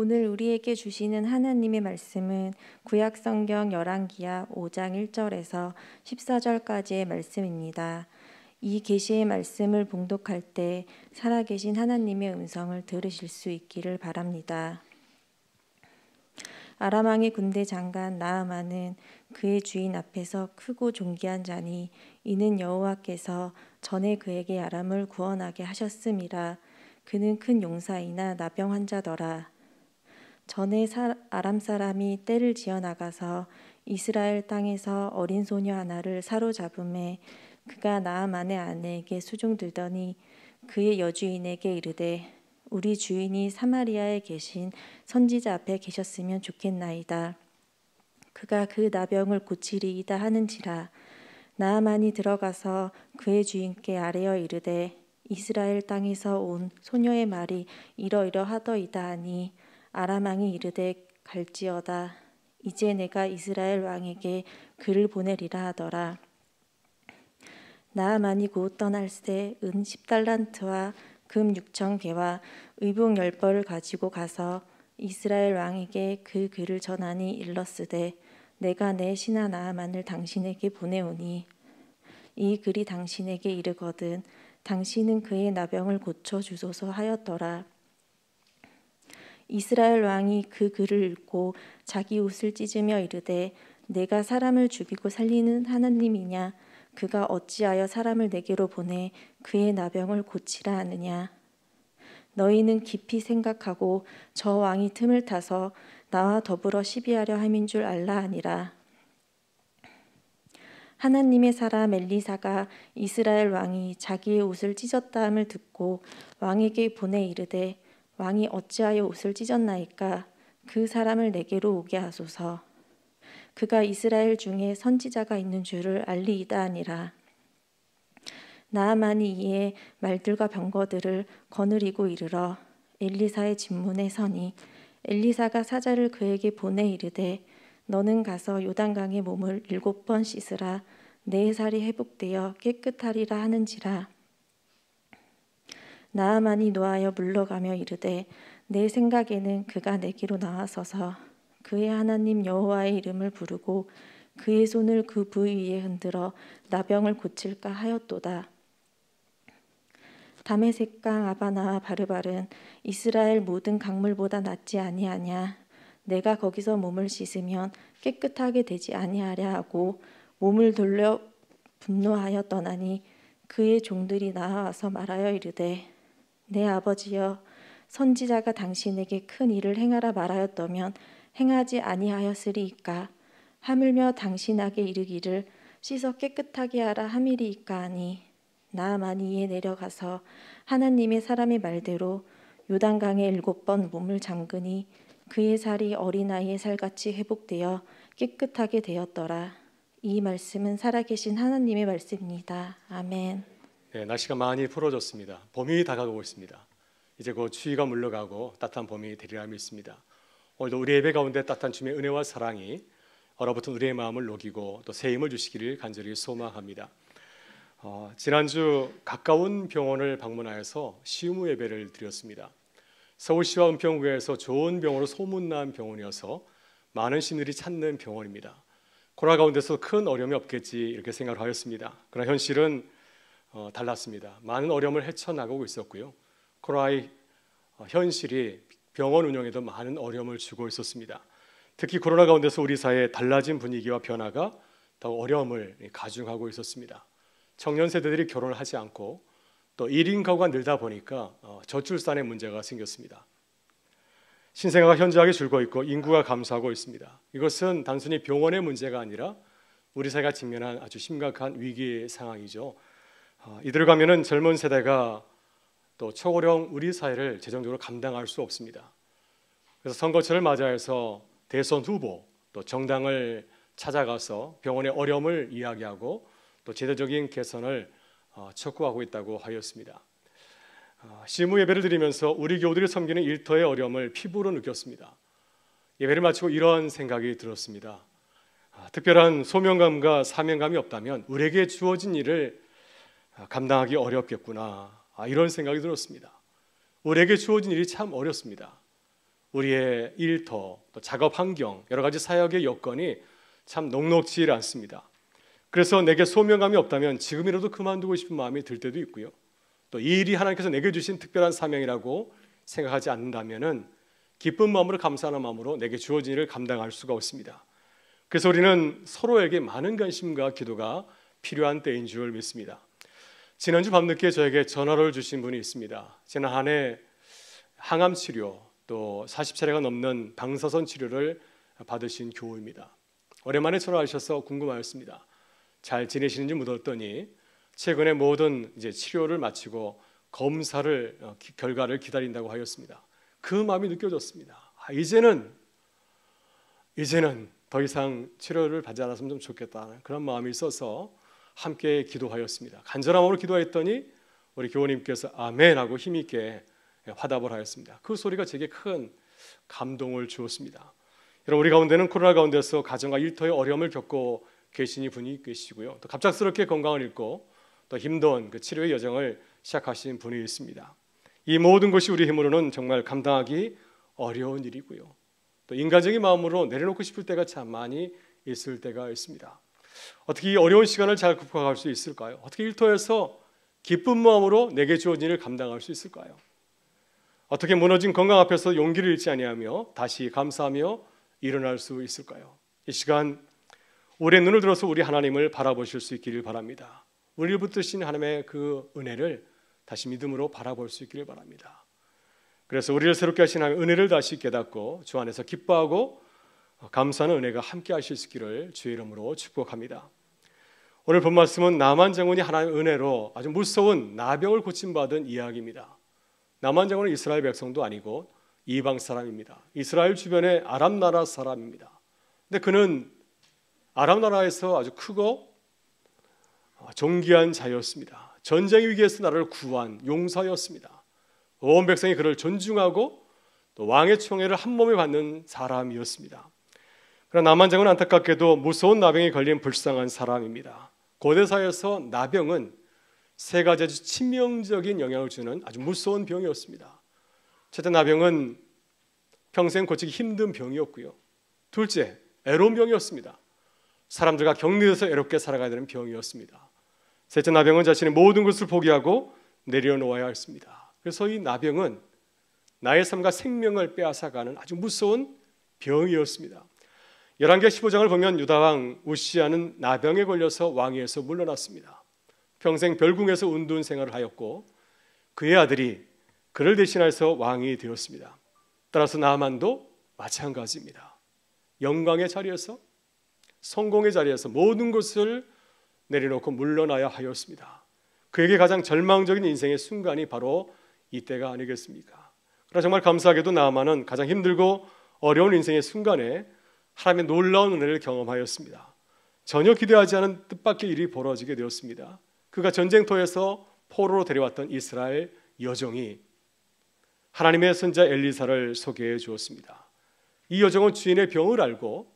오늘 우리에게 주시는 하나님의 말씀은 구약성경 열왕기하 5장 1절에서 14절까지의 말씀입니다. 이 계시의 말씀을 봉독할 때 살아계신 하나님의 음성을 들으실 수 있기를 바랍니다. 아람 왕의 군대 장관 나아마는 그의 주인 앞에서 크고 존귀한 자니 이는 여호와께서 전에 그에게 아람을 구원하게 하셨음이라 그는 큰 용사이나 나병 환자더라 전에 사, 아람 사람이 때를 지어 나가서 이스라엘 땅에서 어린 소녀 하나를 사로잡음에 그가 나아만의 아내에게 수종들더니 그의 여주인에게 이르되 우리 주인이 사마리아에 계신 선지자 앞에 계셨으면 좋겠나이다. 그가 그 나병을 고치리이다 하는지라 나아만이 들어가서 그의 주인께 아뢰어 이르되 이스라엘 땅에서 온 소녀의 말이 이러이러하더이다 하니 아람왕이 이르되 갈지어다 이제 내가 이스라엘 왕에게 그를 보내리라 하더라 나만이곧 떠날세 은 10달란트와 금 6천 개와 의복 열벌을 가지고 가서 이스라엘 왕에게 그 글을 전하니 일렀으되 내가 내 신하 나만을 당신에게 보내오니 이 글이 당신에게 이르거든 당신은 그의 나병을 고쳐 주소서 하였더라 이스라엘 왕이 그 글을 읽고 자기 옷을 찢으며 이르되 내가 사람을 죽이고 살리는 하나님이냐 그가 어찌하여 사람을 내게로 보내 그의 나병을 고치라 하느냐 너희는 깊이 생각하고 저 왕이 틈을 타서 나와 더불어 시비하려 함인 줄 알라 하니라 하나님의 사람 엘리사가 이스라엘 왕이 자기의 옷을 찢었다함을 듣고 왕에게 보내 이르되 왕이 어찌하여 옷을 찢었나이까 그 사람을 내게로 오게 하소서 그가 이스라엘 중에 선지자가 있는 줄을 알리이다 아니라나만이 이에 말들과 병거들을 거느리고 이르러 엘리사의 집문에 서니 엘리사가 사자를 그에게 보내 이르되 너는 가서 요단강에 몸을 일곱 번 씻으라 네 살이 회복되어 깨끗하리라 하는지라 나아만이 노하여 물러가며 이르되 내 생각에는 그가 내기로 나아서서 그의 하나님 여호와의 이름을 부르고 그의 손을 그 부위 위에 흔들어 나병을 고칠까 하였도다. 담의 색강 아바나와 바르발은 이스라엘 모든 강물보다 낫지 아니하냐 내가 거기서 몸을 씻으면 깨끗하게 되지 아니하랴 하고 몸을 돌려 분노하여 떠나니 그의 종들이 나와서 말하여 이르되 내 아버지여 선지자가 당신에게 큰 일을 행하라 말하였더면 행하지 아니하였으리이까 하물며 당신에게 이르기를 씻어 깨끗하게 하라 함이리이까 하니 나만이 이에 내려가서 하나님의 사람의 말대로 요단강에 일곱 번 몸을 잠그니 그의 살이 어린아이의 살같이 회복되어 깨끗하게 되었더라. 이 말씀은 살아계신 하나님의 말씀입니다. 아멘. 예, 날씨가 많이 풀어졌습니다. 봄이 다가오고 있습니다. 이제 곧 추위가 물러가고 따뜻한 봄이 되리라 믿습니다. 오늘도 우리 예배 가운데 따뜻한 주님의 은혜와 사랑이 얼어붙은 우리의 마음을 녹이고 또새 힘을 주시기를 간절히 소망합니다. 어, 지난주 가까운 병원을 방문하여서 시우 예배를 드렸습니다. 서울시와 은평구에서 좋은 병으로 소문난 병원이어서 많은 시민들이 찾는 병원입니다. 코로나 가운데서 큰 어려움이 없겠지 이렇게 생각을 하였습니다. 그러나 현실은 어, 달랐습니다. 많은 어려움을 헤쳐나가고 있었고요. 코로나의 어, 현실이 병원 운영에도 많은 어려움을 주고 있었습니다. 특히 코로나 가운데서 우리 사회의 달라진 분위기와 변화가 더 어려움을 가중하고 있었습니다. 청년 세대들이 결혼을 하지 않고 또 1인 가구가 늘다 보니까 어, 저출산의 문제가 생겼습니다. 신생아가 현저하게 줄고 있고 인구가 감소하고 있습니다. 이것은 단순히 병원의 문제가 아니라 우리 사회가 직면한 아주 심각한 위기 상황이죠. 아, 이들을 가면은 젊은 세대가 또 초고령 우리 사회를 재정적으로 감당할 수 없습니다. 그래서 선거철을 맞이해서 대선 후보 또 정당을 찾아가서 병원의 어려움을 이야기하고 또 제도적인 개선을 어, 촉구하고 있다고 하였습니다. 시무 아, 예배를 드리면서 우리 교우들이 섬기는 일터의 어려움을 피부로 느꼈습니다. 예배를 마치고 이러한 생각이 들었습니다. 아, 특별한 소명감과 사명감이 없다면 우리에게 주어진 일을 아, 감당하기 어렵겠구나 아, 이런 생각이 들었습니다. 우리에게 주어진 일이 참 어렵습니다. 우리의 일터, 또 작업 환경, 여러 가지 사역의 여건이 참 녹록지 않습니다. 그래서 내게 소명감이 없다면 지금이라도 그만두고 싶은 마음이 들 때도 있고요. 또 이 일이 하나님께서 내게 주신 특별한 사명이라고 생각하지 않는다면은 기쁜 마음으로 감사하는 마음으로 내게 주어진 일을 감당할 수가 없습니다. 그래서 우리는 서로에게 많은 관심과 기도가 필요한 때인 줄 믿습니다. 지난주 밤늦게 저에게 전화를 주신 분이 있습니다. 지난 한 해 항암 치료 또 40차례가 넘는 방사선 치료를 받으신 교우입니다. 오랜만에 전화하셔서 궁금하였습니다. 잘 지내시는지 묻었더니 최근에 모든 이제 치료를 마치고 검사를 어, 결과를 기다린다고 하였습니다. 그 마음이 느껴졌습니다. 아, 이제는 이제는 더 이상 치료를 받지 않았으면 좀 좋겠다 그런 마음이 있어서 함께 기도하였습니다. 간절함으로 기도했더니 우리 교우님께서 아멘 하고 힘있게 화답을 하였습니다. 그 소리가 제게 큰 감동을 주었습니다. 여러분 우리 가운데는 코로나 가운데서 가정과 일터의 어려움을 겪고 계시니 분이 계시고요. 또 갑작스럽게 건강을 잃고 또 힘든 그 치료의 여정을 시작하신 분이 있습니다. 이 모든 것이 우리 힘으로는 정말 감당하기 어려운 일이고요. 또 인간적인 마음으로 내려놓고 싶을 때가 참 많이 있을 때가 있습니다. 어떻게 이 어려운 시간을 잘 극복할 수 있을까요? 어떻게 일터에서 기쁜 마음으로 내게 주어진 일을 감당할 수 있을까요? 어떻게 무너진 건강 앞에서 용기를 잃지 아니하며 다시 감사하며 일어날 수 있을까요? 이 시간 우리의 눈을 들어서 우리 하나님을 바라보실 수 있기를 바랍니다. 우리를 붙드신 하나님의 그 은혜를 다시 믿음으로 바라볼 수 있기를 바랍니다. 그래서 우리를 새롭게 하신 하나님의 은혜를 다시 깨닫고 주 안에서 기뻐하고 감사는 은혜가 함께 하실 수 있기를 주의 이름으로 축복합니다. 오늘 본 말씀은 나만 장군이 하나님 은혜로 아주 무서운 나병을 고침받은 이야기입니다. 나만 장군은 이스라엘 백성도 아니고 이방 사람입니다. 이스라엘 주변의 아랍 나라 사람입니다. 근데 그는 아랍 나라에서 아주 크고 어, 존귀한 자였습니다. 전쟁 위기에서 나를 구한 용사였습니다. 온 백성이 그를 존중하고 또 왕의 총애를 한 몸에 받는 사람이었습니다. 그러나 남한장은 안타깝게도 무서운 나병에 걸린 불쌍한 사람입니다. 고대사에서 나병은 세 가지 아주 치명적인 영향을 주는 아주 무서운 병이었습니다. 첫째 나병은 평생 고치기 힘든 병이었고요. 둘째 애로운 병이었습니다. 사람들과 격리돼서 애롭게 살아가야 되는 병이었습니다. 셋째 나병은 자신의 모든 것을 포기하고 내려놓아야 했습니다. 그래서 이 나병은 나의 삶과 생명을 빼앗아가는 아주 무서운 병이었습니다. 11개 15장을 보면 유다 왕 우시아는 나병에 걸려서 왕위에서 물러났습니다. 평생 별궁에서 운둔 생활을 하였고 그의 아들이 그를 대신해서 왕이 되었습니다. 따라서 나만도 마찬가지입니다. 영광의 자리에서 성공의 자리에서 모든 것을 내려놓고 물러나야 하였습니다. 그에게 가장 절망적인 인생의 순간이 바로 이때가 아니겠습니까? 그러나 정말 감사하게도 나만은 가장 힘들고 어려운 인생의 순간에 하나님의 놀라운 은혜를 경험하였습니다. 전혀 기대하지 않은 뜻밖의 일이 벌어지게 되었습니다. 그가 전쟁터에서 포로로 데려왔던 이스라엘 여정이 하나님의 선자 엘리사를 소개해 주었습니다. 이 여정은 주인의 병을 알고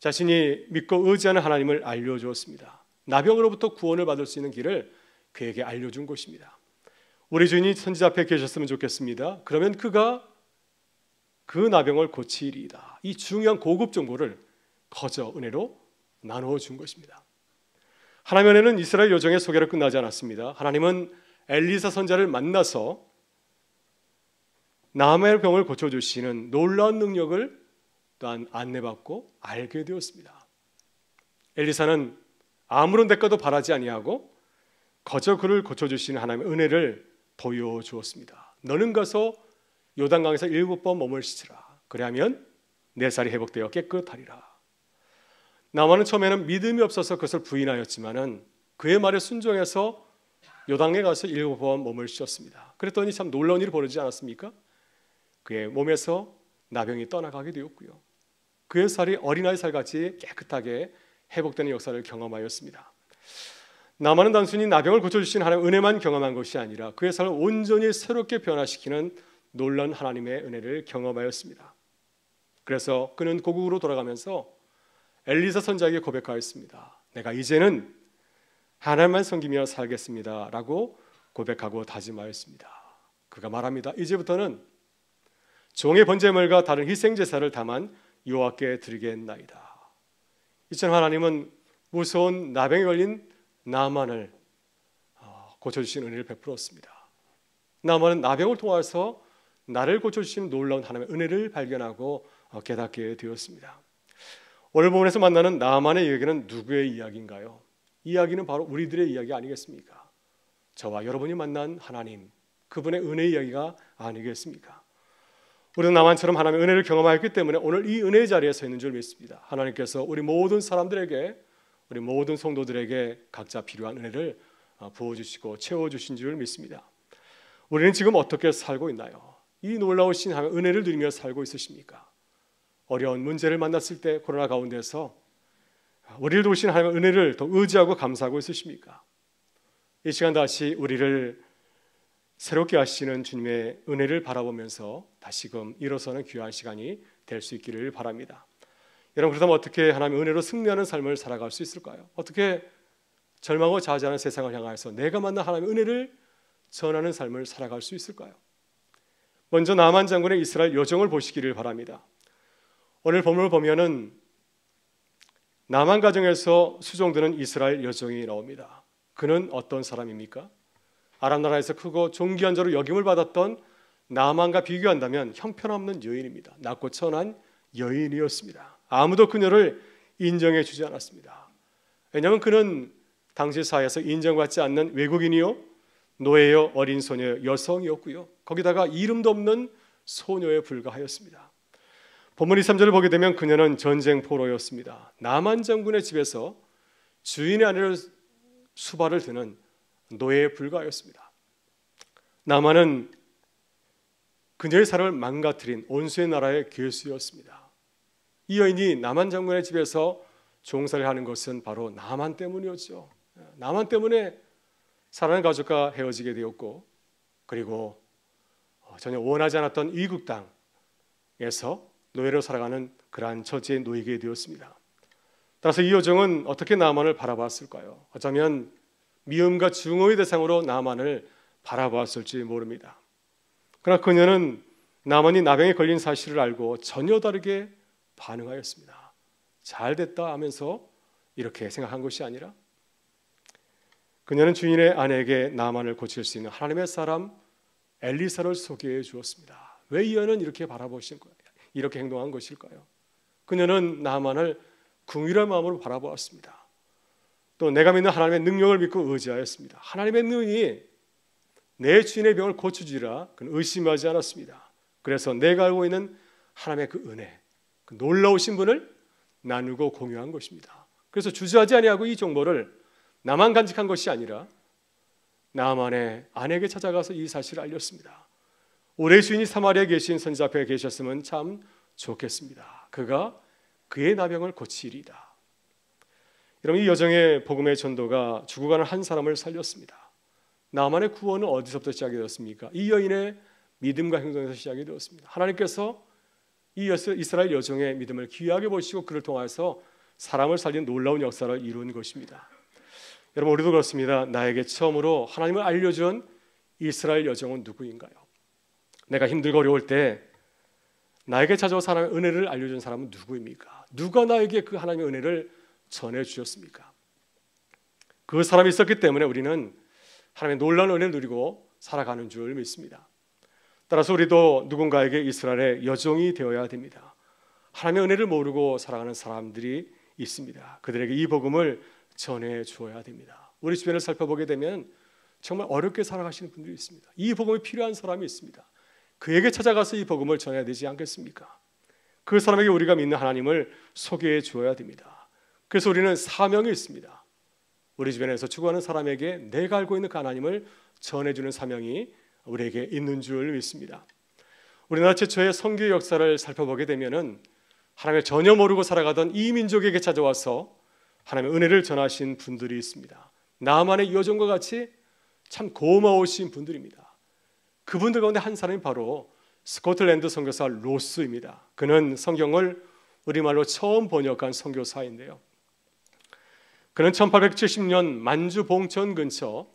자신이 믿고 의지하는 하나님을 알려주었습니다. 나병으로부터 구원을 받을 수 있는 길을 그에게 알려준 것입니다. 우리 주인이 선지자 앞에 계셨으면 좋겠습니다. 그러면 그가 그 나병을 고치리이다. 이 중요한 고급 정보를 거저 은혜로 나누어 준 것입니다. 하나님의 은혜는 이스라엘 요정의 소개로 끝나지 않았습니다. 하나님은 엘리사 선자를 만나서 남의 병을 고쳐주시는 놀라운 능력을 또한 안내받고 알게 되었습니다. 엘리사는 아무런 대가도 바라지 아니하고 거저 그를 고쳐주시 하나님의 은혜를 보여주었습니다. 너는 가서 요단강에서 일곱 번 몸을 씻으라. 그리하면 내 네 살이 회복되어 깨끗하리라. 나만은 처음에는 믿음이 없어서 그것을 부인하였지만은 그의 말에 순종해서 요단에 가서 일곱 번 몸을 씻었습니다. 그랬더니 참 놀라운 일이 벌어지지 않았습니까? 그의 몸에서 나병이 떠나가게 되었고요. 그의 살이 어린아이 살같이 깨끗하게 회복되는 역사를 경험하였습니다. 나만은 단순히 나병을 고쳐주신 하나님 은혜만 경험한 것이 아니라 그의 삶을 온전히 새롭게 변화시키는 놀란 하나님의 은혜를 경험하였습니다. 그래서 그는 고국으로 돌아가면서 엘리사 선자에게 고백하였습니다. 내가 이제는 하나님만 섬기며 살겠습니다라고 고백하고 다짐하였습니다. 그가 말합니다. 이제부터는 종의 번제물과 다른 희생 제사를 다만 여호와께 드리겠나이다. 이처럼 하나님은 무서운 나병에 걸린 나만을 어, 고쳐주신 은혜를 베풀었습니다. 나만은 나병을 통해서 나를 고쳐주신 놀라운 하나님의 은혜를 발견하고 어, 깨닫게 되었습니다. 오늘 본문에서 만나는 나만의 이야기는 누구의 이야기인가요? 이야기는 바로 우리들의 이야기 아니겠습니까? 저와 여러분이 만난 하나님, 그분의 은혜 이야기가 아니겠습니까? 우리는 나만처럼 하나님의 은혜를 경험하였기 때문에 오늘 이 은혜의 자리에 서 있는 줄 믿습니다. 하나님께서 우리 모든 사람들에게, 우리 모든 성도들에게 각자 필요한 은혜를 어, 부어주시고 채워주신 줄 믿습니다. 우리는 지금 어떻게 살고 있나요? 이 놀라우신 은혜를 누리며 살고 있으십니까? 어려운 문제를 만났을 때 코로나 가운데서 우리를 도우신 하나님의 은혜를 더 의지하고 감사하고 있으십니까? 이 시간 다시 우리를 새롭게 하시는 주님의 은혜를 바라보면서 다시금 일어서는 귀한 시간이 될 수 있기를 바랍니다. 여러분 그렇다면 어떻게 하나님의 은혜로 승리하는 삶을 살아갈 수 있을까요? 어떻게 절망하고 좌절하는 세상을 향하여서 내가 만난 하나님의 은혜를 전하는 삶을 살아갈 수 있을까요? 먼저 남한 장군의 이스라엘 여정을 보시기를 바랍니다. 오늘 본문을 보면은 남한 가정에서 수종되는 이스라엘 여정이 나옵니다. 그는 어떤 사람입니까? 아랍 나라에서 크고 존귀한 자로 여김을 받았던 남한과 비교한다면 형편없는 여인입니다. 낮고 천한 여인이었습니다. 아무도 그녀를 인정해 주지 않았습니다. 왜냐하면 그는 당시 사회에서 인정받지 않는 외국인이요, 노예요, 어린 소녀, 요 여성이었고요. 거기다가 이름도 없는 소녀에 불과하였습니다. 본문 23절을 보게 되면 그녀는 전쟁포로였습니다. 남한 장군의 집에서 주인의 아내를 수발을 드는 노예에 불과하였습니다. 남한은 그녀의 삶을 망가뜨린 온수의 나라의 괴수였습니다. 이 여인이 남한 장군의 집에서 종사를 하는 것은 바로 남한 때문이었죠. 남한 때문에 사랑하는 가족과 헤어지게 되었고 그리고 전혀 원하지 않았던 이국 당에서 노예로 살아가는 그러한 처지의노예게 되었습니다. 따라서 이 여정은 어떻게 나만을 바라봤을까요? 어쩌면 미움과 증오의 대상으로 나만을 바라봤을지 모릅니다. 그러나 그녀는 나만이 나병에 걸린 사실을 알고 전혀 다르게 반응하였습니다. 잘 됐다 하면서 이렇게 생각한 것이 아니라 그녀는 주인의 아내에게 나만을 고칠 수 있는 하나님의 사람 엘리사를 소개해 주었습니다. 왜 이어는 이렇게 바라보신 거예요? 이렇게 행동한 것일까요? 그녀는 나만을 궁유한 마음으로 바라보았습니다. 또 내가 믿는 하나님의 능력을 믿고 의지하였습니다. 하나님의 능이 내 주인의 병을 고쳐주리라 의심하지 않았습니다. 그래서 내가 알고 있는 하나님의 그 은혜, 그 놀라우신 분을 나누고 공유한 것입니다. 그래서 주저하지 아니하고 이 정보를 나만 간직한 것이 아니라 나만의 아내에게 찾아가서 이 사실을 알렸습니다. 올해 주인이 사마리아에 계신 선지 앞에 계셨으면 참 좋겠습니다. 그가 그의 나병을 고치리다. 여러분 이 여정의 복음의 전도가 죽어가는 한 사람을 살렸습니다. 나만의 구원은 어디서부터 시작이 되었습니까? 이 여인의 믿음과 행동에서 시작이 되었습니다. 하나님께서 이 이스라엘 여정의 믿음을 귀하게 보시고 그를 통해서 사람을 살린 놀라운 역사를 이룬 것입니다. 여러분 우리도 그렇습니다. 나에게 처음으로 하나님을 알려준 이스라엘 여정은 누구인가요? 내가 힘들고 어려울 때 나에게 찾아온 사람의 은혜를 알려준 사람은 누구입니까? 누가 나에게 그 하나님의 은혜를 전해 주셨습니까? 그 사람이 있었기 때문에 우리는 하나님의 놀라운 은혜를 누리고 살아가는 줄 믿습니다. 따라서 우리도 누군가에게 이스라엘의 여정이 되어야 됩니다. 하나님의 은혜를 모르고 살아가는 사람들이 있습니다. 그들에게 이 복음을 전해 주어야 됩니다. 우리 주변을 살펴보게 되면 정말 어렵게 살아가시는 분들이 있습니다. 이 복음이 필요한 사람이 있습니다. 그에게 찾아가서 이 복음을 전해야 되지 않겠습니까? 그 사람에게 우리가 믿는 하나님을 소개해 주어야 됩니다. 그래서 우리는 사명이 있습니다. 우리 주변에서 추구하는 사람에게 내가 알고 있는 그 하나님을 전해주는 사명이 우리에게 있는 줄 믿습니다. 우리나라 최초의 선교 역사를 살펴보게 되면 하나님을 전혀 모르고 살아가던 이 민족에게 찾아와서 하나님의 은혜를 전하신 분들이 있습니다. 나만의 여종과 같이 참 고마우신 분들입니다. 그분들 가운데 한 사람이 바로 스코틀랜드 선교사 로스입니다. 그는 성경을 우리말로 처음 번역한 선교사인데요. 그는 1870년 만주 봉천 근처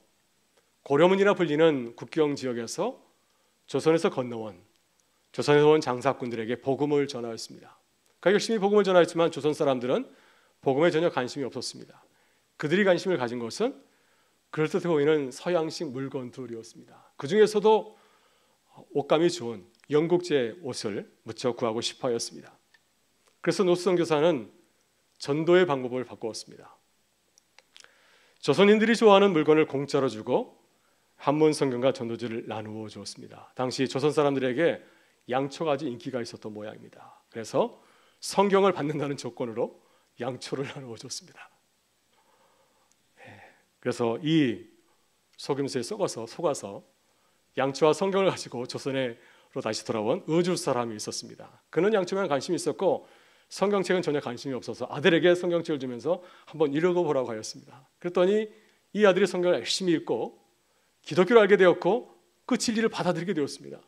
고려문이라 불리는 국경 지역에서 조선에서 건너온 조선에서 온 장사꾼들에게 복음을 전하였습니다. 그러 열심히 복음을 전하였지만 조선 사람들은 복음에 전혀 관심이 없었습니다. 그들이 관심을 가진 것은 그럴듯해 보이는 서양식 물건들이었습니다. 그 중에서도 옷감이 좋은 영국제 옷을 무척 구하고 싶어하였습니다. 그래서 노스성 교사는 전도의 방법을 바꾸었습니다. 조선인들이 좋아하는 물건을 공짜로 주고 한문 성경과 전도지를 나누어 주었습니다. 당시 조선 사람들에게 양초가 아주 인기가 있었던 모양입니다. 그래서 성경을 받는다는 조건으로 양초를 나누어 줬습니다. 예, 그래서 이 속임수에 속아서 속아서 양초와 성경을 가지고 조선에로 다시 돌아온 의주 사람이 있었습니다. 그는 양초에 관심이 있었고 성경책은 전혀 관심이 없어서 아들에게 성경책을 주면서 한번 읽어보라고 하였습니다. 그랬더니 이 아들이 성경을 열심히 읽고 기독교를 알게 되었고 그 진리를 받아들이게 되었습니다.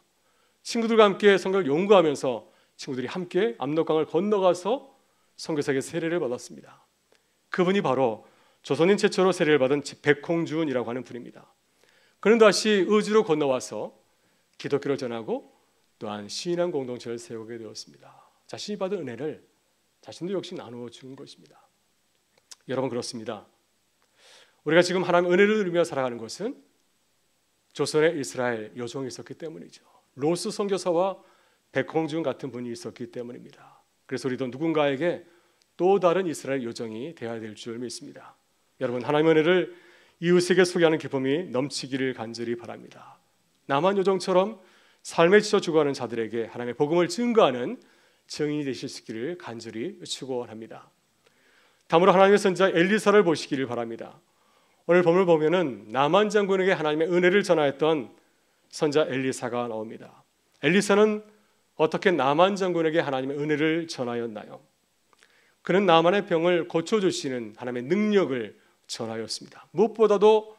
친구들과 함께 성경을 연구하면서 친구들이 함께 압록강을 건너가서 성교사에게 세례를 받았습니다. 그분이 바로 조선인 최초로 세례를 받은 백홍준이라고 하는 분입니다. 그는 다시 의주로 건너와서 기독교를 전하고 또한 신인한 공동체를 세우게 되었습니다. 자신이 받은 은혜를 자신도 역시 나누어 준 것입니다. 여러분 그렇습니다. 우리가 지금 하나님 은혜를 누리며 살아가는 것은 조선의 이스라엘 여종이 있었기 때문이죠. 로스 선교사와 백홍준 같은 분이 있었기 때문입니다. 그래서 우리도 누군가에게 또 다른 이스라엘 요정이 되어야 될 줄 믿습니다. 여러분 하나님의 은혜를 이웃에게 소개하는 기쁨이 넘치기를 간절히 바랍니다. 남한 요정처럼 삶에 지쳐 죽어가는 자들에게 하나님의 복음을 증거하는 증인이 되실 수 있기를 간절히 축원합니다. 다음으로 하나님의 선자 엘리사를 보시기를 바랍니다. 오늘 본을 보면은 남한 장군에게 하나님의 은혜를 전하였던 선자 엘리사가 나옵니다. 엘리사는 어떻게 나만 장군에게 하나님의 은혜를 전하였나요? 그는 나만의 병을 고쳐주시는 하나님의 능력을 전하였습니다. 무엇보다도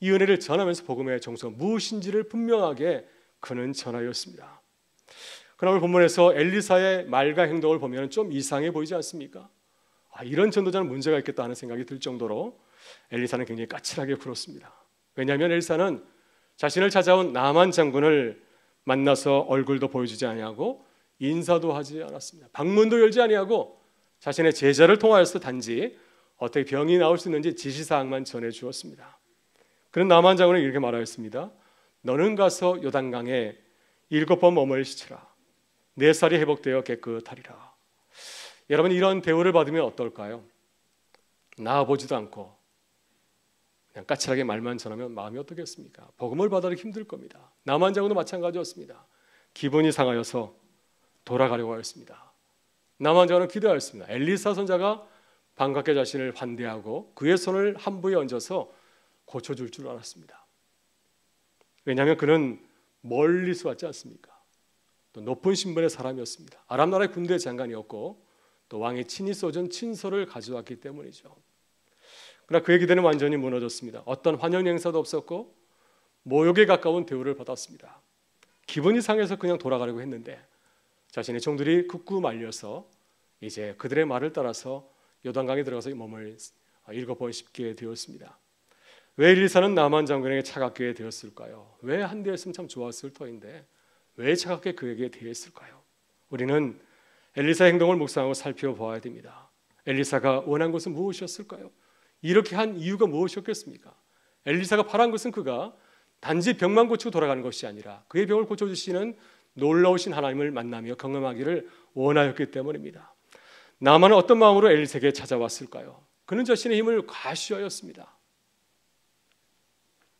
이 은혜를 전하면서 복음의 정서가 무엇인지를 분명하게 그는 전하였습니다. 그러나 오늘 본문에서 엘리사의 말과 행동을 보면 좀 이상해 보이지 않습니까? 아, 이런 전도자는 문제가 있겠다 하는 생각이 들 정도로 엘리사는 굉장히 까칠하게 굴었습니다. 왜냐하면 엘리사는 자신을 찾아온 나만 장군을 만나서 얼굴도 보여주지 아니하고 인사도 하지 않았습니다. 방문도 열지 아니하고 자신의 제자를 통하여서 단지 어떻게 병이 나올 수 있는지 지시사항만 전해 주었습니다. 그는 남한 장군은 이렇게 말하였습니다. 너는 가서 요단강에 일곱 번 몸을 씻으라. 네 살이 회복되어 깨끗하리라. 여러분 이런 대우를 받으면 어떨까요? 나아보지도 않고 그냥 까칠하게 말만 전하면 마음이 어떻겠습니까? 복음을 받아도 힘들 겁니다. 남한자고도 마찬가지였습니다. 기분이 상하여서 돌아가려고 하였습니다. 남한자고는 기도하였습니다. 엘리사 선자가 반갑게 자신을 반대하고 그의 손을 한부에 얹어서 고쳐줄 줄 알았습니다. 왜냐하면 그는 멀리서 왔지 않습니까? 또 높은 신분의 사람이었습니다. 아랍 나라의 군대 장관이었고 또 왕이 친히 써준 친서를 가져왔기 때문이죠. 그러나 그의 기대는 완전히 무너졌습니다. 어떤 환영 행사도 없었고 모욕에 가까운 대우를 받았습니다. 기분이 상해서 그냥 돌아가려고 했는데 자신의 종들이 굳구 말려서 이제 그들의 말을 따라서 요단강에 들어가서 몸을 일거번십게 되었습니다. 왜 엘리사는 남한 장군에게 차갑게 되었을까요? 왜 한대였으면 참 좋았을 터인데 왜 차갑게 그에게 대했을까요? 우리는 엘리사 의 행동을 묵상하고 살펴보아야 됩니다. 엘리사가 원한 것은 무엇이었을까요? 이렇게 한 이유가 무엇이었겠습니까? 엘리사가 바란 것은 그가 단지 병만 고치고 돌아가는 것이 아니라 그의 병을 고쳐주시는 놀라우신 하나님을 만나며 경험하기를 원하였기 때문입니다. 나만은 어떤 마음으로 엘리세에게 찾아왔을까요? 그는 자신의 힘을 과시하였습니다.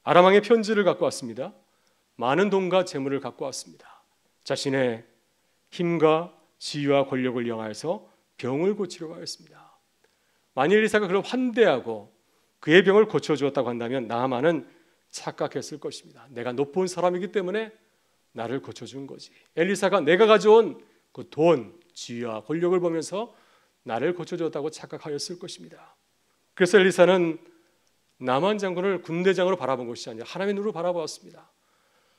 아람왕의 편지를 갖고 왔습니다. 많은 돈과 재물을 갖고 왔습니다. 자신의 힘과 지위와 권력을 이용해서 병을 고치려고 하였습니다. 만일 리사가 그를 환대하고 그의 병을 고쳐 주었다고 한다면 나만은 착각했을 것입니다. 내가 높은 사람이기 때문에 나를 고쳐 준 거지. 엘리사가 내가 가져온 그 돈, 지위와 권력을 보면서 나를 고쳐 주었다고 착각하였을 것입니다. 그래서 엘리사는 나만 장군을 군대장으로 바라본 것이 아니라 하나님의 눈으로 바라보았습니다.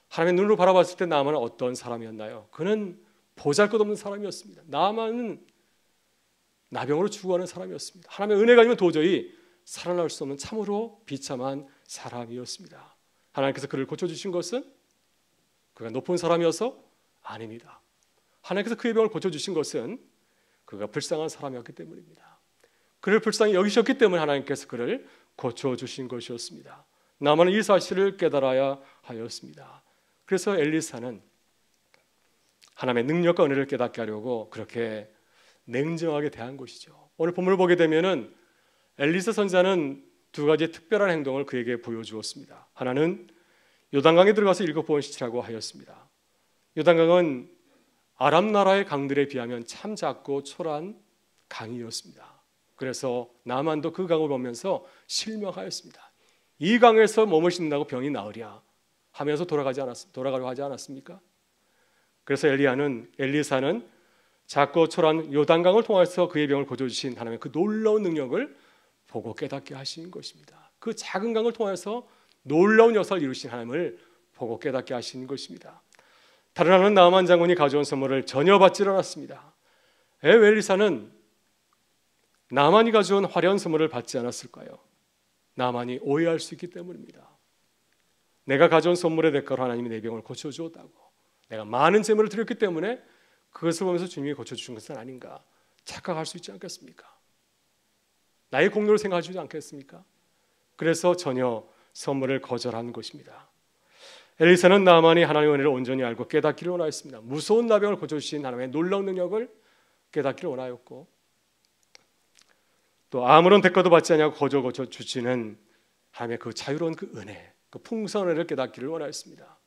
하나님의 눈으로 바라봤을 때 나만은 어떤 사람이었나요? 그는 보잘것없는 사람이었습니다. 나만은 나병으로 죽어가는 사람이었습니다. 하나님의 은혜가 아니면 도저히 살아날 수 없는 참으로 비참한 사람이었습니다. 하나님께서 그를 고쳐주신 것은 그가 높은 사람이어서 아닙니다. 하나님께서 그의 병을 고쳐주신 것은 그가 불쌍한 사람이었기 때문입니다. 그를 불쌍히 여기셨기 때문에 하나님께서 그를 고쳐주신 것이었습니다. 나만은 이 사실을 깨달아야 하였습니다. 그래서 엘리사는 하나님의 능력과 은혜를 깨닫게 하려고 그렇게 냉정하게 대한 것이죠. 오늘 본문을 보게 되면은 엘리사 선자는 두 가지 특별한 행동을 그에게 보여주었습니다. 하나는 요단강에 들어가서 일곱 번 시치라고 하였습니다. 요단강은 아람 나라의 강들에 비하면 참 작고 초란 강이었습니다. 그래서 나만도 그 강을 보면서 실명하였습니다. 이 강에서 몸을 씻는다고 병이 나으랴 하면서 돌아가지 않았 돌아가려 하지 않았습니까? 그래서 엘리야는 엘리사는 작고 초란 요단강을 통해서 그의 병을 고쳐주신 하나님의 그 놀라운 능력을 보고 깨닫게 하신 것입니다. 그 작은 강을 통해서 놀라운 역사를 이루신 하나님을 보고 깨닫게 하신 것입니다. 다른 하나는 나만 장군이 가져온 선물을 전혀 받지 않았습니다. 에웰리사는 나만이 가져온 화려한 선물을 받지 않았을까요? 나만이 오해할 수 있기 때문입니다. 내가 가져온 선물의 대가로 하나님이 내 병을 고쳐주었다고 내가 많은 재물을 드렸기 때문에 그것을 보면서 주님이 고쳐주신 것은 아닌가 착각할 수 있지 않겠습니까? 나의 공로를 생각하지 않겠습니까? 그래서 전혀 선물을 거절한 것입니다. 엘리사는 나만이 하나님의 은혜를 온전히 알고 깨닫기를 원하였습니다. 무서운 나병을 고쳐주신 하나님의 놀라운 능력을 깨닫기를 원하였고 또 아무런 대가도 받지 않냐고 거저 거저 주시는 하나님의 그 자유로운 그 은혜, 그 풍성한 은혜를 깨닫기를 원하였습니다.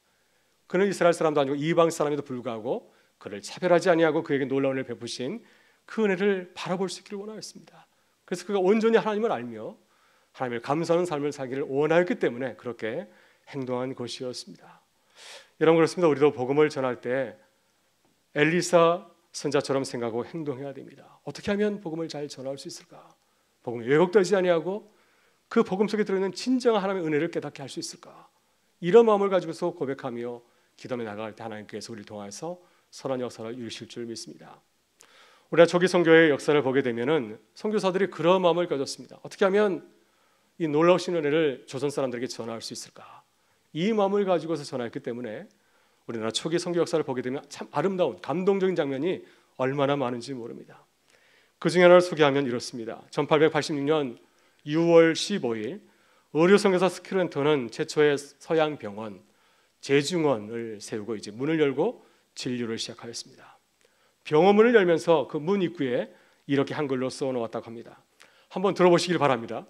그는 이스라엘 사람도 아니고 이방 사람에도 불구하고 그를 차별하지 아니하고 그에게 놀라운 을 베푸신 그 은혜를 바라볼 수 있기를 원하였습니다. 그래서 그가 온전히 하나님을 알며 하나님을 감사하는 삶을 살기를 원하였기 때문에 그렇게 행동한 것이었습니다. 여러분 그렇습니다. 우리도 복음을 전할 때 엘리사 선자처럼 생각하고 행동해야 됩니다. 어떻게 하면 복음을 잘 전할 수 있을까? 복음이 왜곡되지 아니하고 그 복음 속에 들어있는 진정한 하나님의 은혜를 깨닫게 할 수 있을까? 이런 마음을 가지고서 고백하며 기도하며 나갈 때 하나님께서 우리를 통해서 선한 역사를 이루실 줄 믿습니다. 우리가 초기 선교의 역사를 보게 되면은 선교사들이 그런 마음을 가졌습니다. 어떻게 하면 이 놀라우신 은혜를 조선 사람들에게 전할 수 있을까? 이 마음을 가지고서 전했기 때문에 우리나라 초기 선교 역사를 보게 되면 참 아름다운 감동적인 장면이 얼마나 많은지 모릅니다. 그 중에 하나를 소개하면 이렇습니다. 1886년 6월 15일 의료선교사 스크랜턴은 최초의 서양 병원 제중원을 세우고 이제 문을 열고 진료를 시작하였습니다. 병원문을 열면서 그 문 입구에 이렇게 한글로 써 놓았다고 합니다. 한번 들어보시길 바랍니다.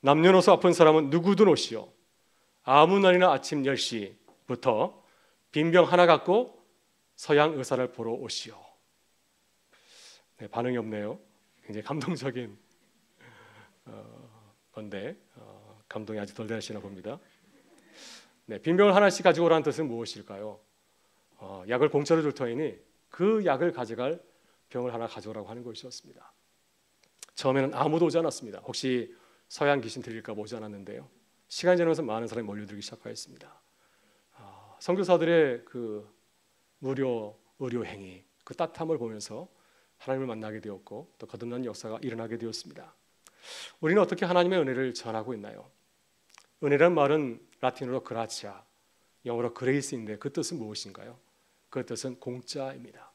남녀노소 아픈 사람은 누구든 오시오. 아무 날이나 아침 10시부터 빈병 하나 갖고 서양 의사를 보러 오시오. 네, 반응이 없네요. 굉장히 감동적인 어, 건데 어, 감동이 아직 덜 되시나 봅니다. 네, 빈병을 하나씩 가지고 오라는 뜻은 무엇일까요? 어, 약을 공짜로 줄 터이니 그 약을 가져갈 병을 하나 가져오라고 하는 것이었습니다. 처음에는 아무도 오지 않았습니다. 혹시 서양 귀신 들릴까 오지 않았는데요. 시간이 지나면서 많은 사람이 몰려들기 시작하였습니다. 어, 선교사들의 그 무료 의료 행위 그 따뜻함을 보면서 하나님을 만나게 되었고 또 거듭난 역사가 일어나게 되었습니다. 우리는 어떻게 하나님의 은혜를 전하고 있나요? 은혜란 말은 라틴어로 그라치아, 영어로 그레이스인데 그 뜻은 무엇인가요? 그 뜻은 공짜입니다.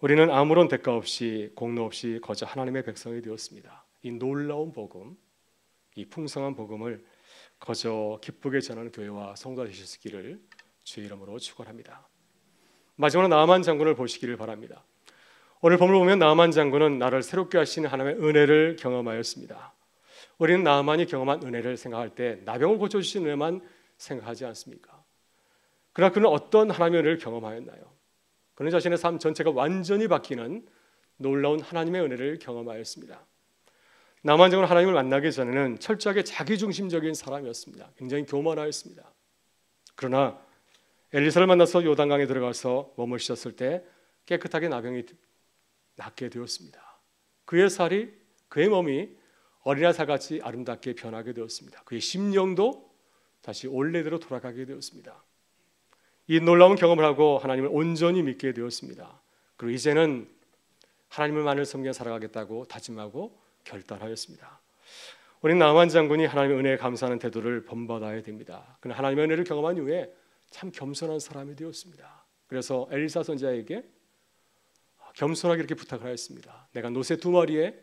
우리는 아무런 대가 없이 공로 없이 거저 하나님의 백성이 되었습니다. 이 놀라운 복음, 이 풍성한 복음을 거저 기쁘게 전하는 교회와 성도가 되셨기를 주의 이름으로 축원합니다. 마지막으로 나만 장군을 보시기를 바랍니다. 오늘 본문 보면 나만 장군은 나를 새롭게 하시 하나님의 은혜를 경험하였습니다. 우리는 나만이 경험한 은혜를 생각할 때 나병을 고쳐주신 은혜만 생각하지 않습니까? 그러나 그는 어떤 하나님을 경험하였나요? 그는 자신의 삶 전체가 완전히 바뀌는 놀라운 하나님의 은혜를 경험하였습니다. 남한적으 하나님을 만나기 전에는 철저하게 자기중심적인 사람이었습니다. 굉장히 교만하였습니다. 그러나 엘리사를 만나서 요단강에 들어가서 몸을 씻을때 깨끗하게 나병이 낫게 되었습니다. 그의 살이 그의 몸이 어린아 살같이 아름답게 변하게 되었습니다. 그의 심령도 다시 원래대로 돌아가게 되었습니다. 이 놀라운 경험을 하고 하나님을 온전히 믿게 되었습니다. 그리고 이제는 하나님을만을 섬겨 살아가겠다고 다짐하고 결단하였습니다. 우리 나만 장군이 하나님의 은혜에 감사하는 태도를 본받아야 됩니다. 그는 하나님의 은혜를 경험한 후에 참 겸손한 사람이 되었습니다. 그래서 엘리사 선자에게 겸손하게 이렇게 부탁을 하였습니다. 내가 노새 두 마리에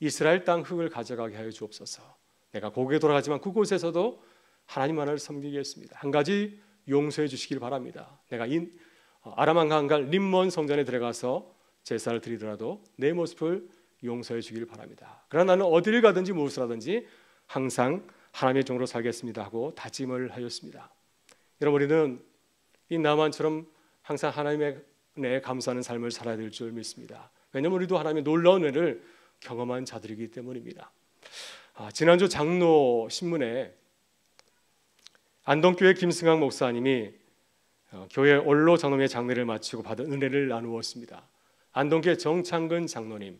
이스라엘 땅 흙을 가져가게 하여 주옵소서. 내가 고개 돌아가지만 그곳에서도 하나님만을 섬기겠습니다. 한 가지 용서해 주시길 바랍니다. 내가 인, 어, 아람한 강간 림몬 성전에 들어가서 제사를 드리더라도 내 모습을 용서해 주길 바랍니다. 그러나 나는 어디를 가든지 무엇을 하든지 항상 하나님의 종으로 살겠습니다 하고 다짐을 하였습니다. 여러분 우리는 이 나만처럼 항상 하나님의 은 감사하는 삶을 살아야 될 줄 믿습니다. 왜냐하면 우리도 하나님의 놀라운 은혜를 경험한 자들이기 때문입니다. 아, 지난주 장로 신문에 안동교회 김승학 목사님이 어, 교회 원로 장로의 장례를 마치고 받은 은혜를 나누었습니다. 안동교 정창근 장로님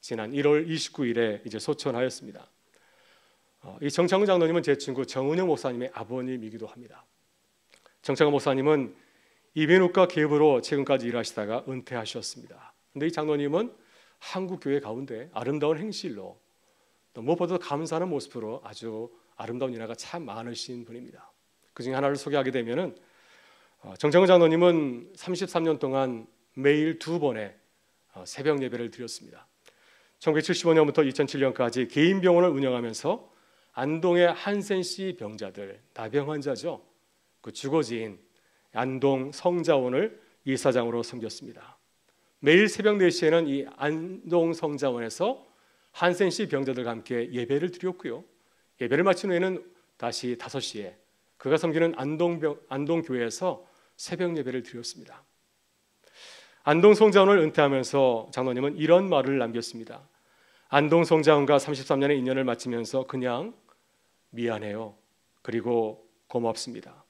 지난 1월 29일에 이제 소천하였습니다. 어, 이 정창근 장로님은 제 친구 정은영 목사님의 아버님이기도 합니다. 정창근 목사님은 이비인과 개업으로 최근까지 일하시다가 은퇴하셨습니다. 근데 이 장로님은 한국 교회 가운데 아름다운 행실로 또 무엇보다 감사하는 모습으로 아주 아름다운 인화가 참 많으신 분입니다. 그 중에 하나를 소개하게 되면은 어, 정창훈 장로님은 33년 동안 매일 두 번의 어, 새벽 예배를 드렸습니다. 1975년부터 2007년까지 개인 병원을 운영하면서 안동의 한센시 병자들 다병 환자죠. 그 주거지인 안동 성자원을 이사장으로 섬겼습니다. 매일 새벽 4시에는 이 안동 성자원에서 한센시 병자들과 함께 예배를 드렸고요. 예배를 마친 후에는 다시 5시에 그가 섬기는 안동병, 안동교회에서 새벽 예배를 드렸습니다. 안동 성자원을 은퇴하면서 장로님은 이런 말을 남겼습니다. 안동 성자원과 33년의 인연을 마치면서 그냥 미안해요. 그리고 고맙습니다.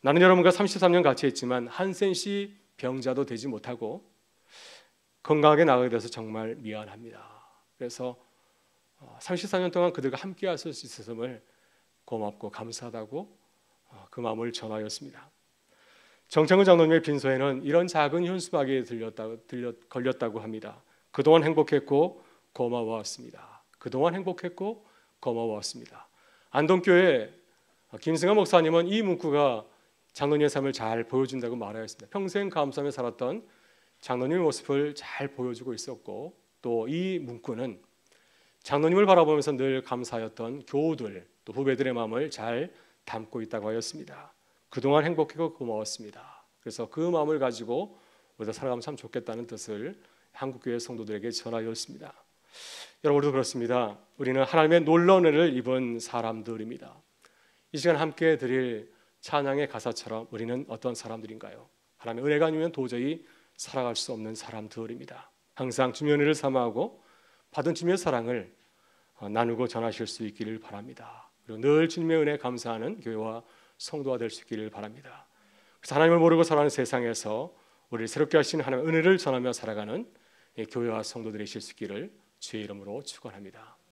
나는 여러분과 33년 같이 했지만 한센씨 병자도 되지 못하고 건강하게 나가게 돼서 정말 미안합니다. 그래서 34년 어, 동안 그들과 함께 할 수 있었음을 고맙고 감사하다고 어, 그 마음을 전하였습니다. 정창근 장로님의 빈소에는 이런 작은 현수막이 들렸다, 들렸, 걸렸다고 합니다. 그동안 행복했고 고마웠습니다. 그동안 행복했고 고마웠습니다. 안동교회 어, 김승환 목사님은 이 문구가 장로님의 삶을 잘 보여준다고 말하였습니다. 평생 감사하며 살았던 장로님의 모습을 잘 보여주고 있었고 또 이 문구는 장로님을 바라보면서 늘 감사하였던 교우들 또 후배들의 마음을 잘 담고 있다고 하였습니다. 그동안 행복했고 고마웠습니다. 그래서 그 마음을 가지고 우리가 살아가면 참 좋겠다는 뜻을 한국교회 성도들에게 전하였습니다. 여러분 도 그렇습니다. 우리는 하나님의 놀라운 은혜를 입은 사람들입니다. 이 시간 함께 드릴 찬양의 가사처럼 우리는 어떤 사람들인가요? 하나님의 은혜가 아니면 도저히 살아갈 수 없는 사람들입니다. 항상 주님의 은혜를 삼아하고 받은 주님의 사랑을 어, 나누고 전하실 수 있기를 바랍니다. 그리고 늘 주님의 은혜 감사하는 교회와 성도가 될 수 있기를 바랍니다. 그래서 하나님을 모르고 살아가는 세상에서 우리를 새롭게 하신 하나님의 은혜를 전하며 살아가는 교회와 성도들이실 수 있기를 주의 이름으로 축원합니다.